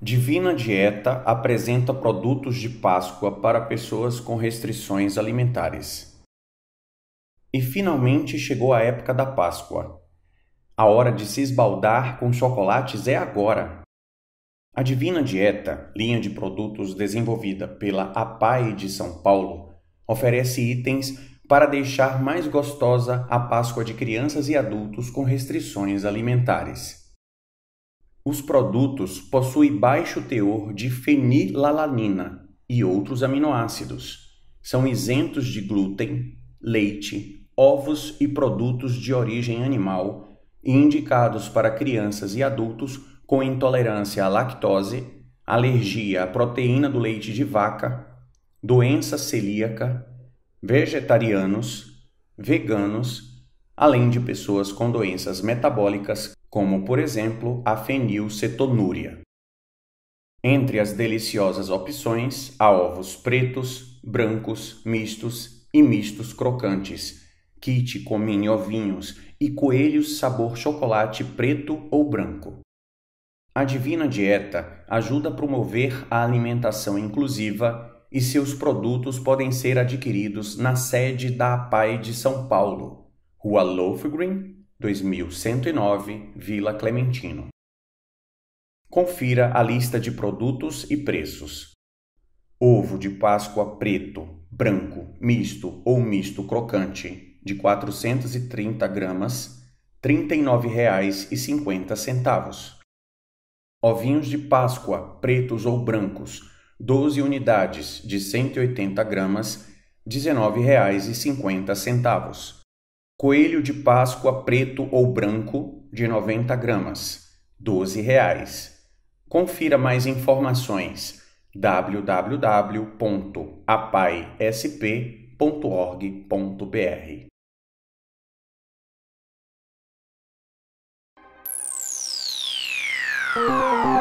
Divina Dieta apresenta produtos de Páscoa para pessoas com restrições alimentares. E finalmente chegou a época da Páscoa. A hora de se esbaldar com chocolates é agora. A Divina Dieta, linha de produtos desenvolvida pela APAE de São Paulo, oferece itens para deixar mais gostosa a Páscoa de crianças e adultos com restrições alimentares. Os produtos possuem baixo teor de fenilalanina e outros aminoácidos. São isentos de glúten, leite, ovos e produtos de origem animal e indicados para crianças e adultos com intolerância à lactose, alergia à proteína do leite de vaca, doença celíaca, vegetarianos, veganos, além de pessoas com doenças metabólicas, como por exemplo a fenilcetonúria. Entre as deliciosas opções há ovos pretos, brancos, mistos e mistos crocantes, kit com mini ovinhos e coelhos sabor chocolate preto ou branco. A Divina Dieta ajuda a promover a alimentação inclusiva e seus produtos podem ser adquiridos na sede da APAI de São Paulo, Rua Lofgren, 2109, Vila Clementino. Confira a lista de produtos e preços. Ovo de Páscoa preto, branco, misto ou misto crocante, de 430 gramas, R$ 39,50. Ovinhos de Páscoa pretos ou brancos, 12 unidades de 180 gramas, R$ 19,50. Coelho de Páscoa preto ou branco, de 90 gramas, R$ 12,00. Confira mais informações www.apaisp.org.br. Música